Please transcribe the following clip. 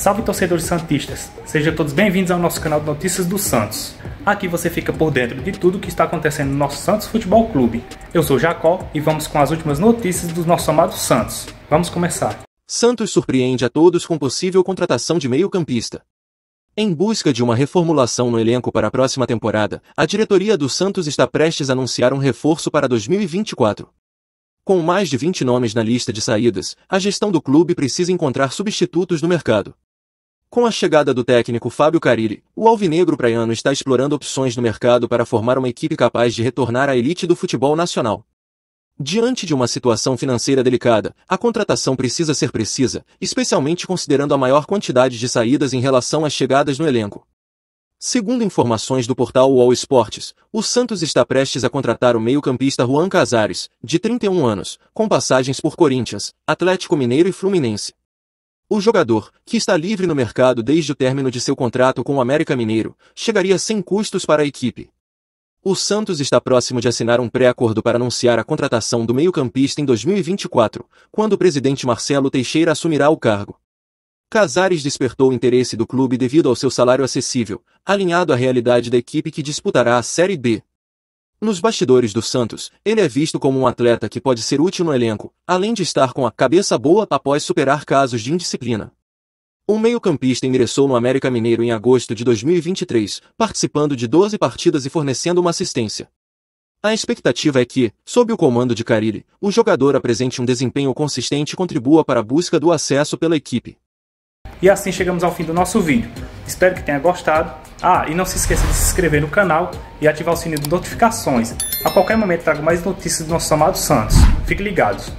Salve torcedores santistas, sejam todos bem-vindos ao nosso canal de Notícias do Santos. Aqui você fica por dentro de tudo o que está acontecendo no nosso Santos Futebol Clube. Eu sou Jacó e vamos com as últimas notícias do nosso amado Santos. Vamos começar. Santos surpreende a todos com possível contratação de meio-campista. Em busca de uma reformulação no elenco para a próxima temporada, a diretoria do Santos está prestes a anunciar um reforço para 2024. Com mais de 20 nomes na lista de saídas, a gestão do clube precisa encontrar substitutos no mercado. Com a chegada do técnico Fábio Cariri, o alvinegro praiano está explorando opções no mercado para formar uma equipe capaz de retornar à elite do futebol nacional. Diante de uma situação financeira delicada, a contratação precisa ser precisa, especialmente considerando a maior quantidade de saídas em relação às chegadas no elenco. Segundo informações do portal All Sports, o Santos está prestes a contratar o meio-campista Juan Casares, de 31 anos, com passagens por Corinthians, Atlético Mineiro e Fluminense. O jogador, que está livre no mercado desde o término de seu contrato com o América Mineiro, chegaria sem custos para a equipe. O Santos está próximo de assinar um pré-acordo para anunciar a contratação do meio-campista em 2024, quando o presidente Marcelo Teixeira assumirá o cargo. Casares despertou o interesse do clube devido ao seu salário acessível, alinhado à realidade da equipe que disputará a Série B. Nos bastidores do Santos, ele é visto como um atleta que pode ser útil no elenco, além de estar com a cabeça boa após superar casos de indisciplina. O meio-campista ingressou no América Mineiro em agosto de 2023, participando de 12 partidas e fornecendo uma assistência. A expectativa é que, sob o comando de Carilli, o jogador apresente um desempenho consistente e contribua para a busca do acesso pela equipe. E assim chegamos ao fim do nosso vídeo. Espero que tenha gostado ah, e não se esqueça de se inscrever no canal e ativar o sininho de notificações. A qualquer momento trago mais notícias do nosso amado Santos. Fique ligados.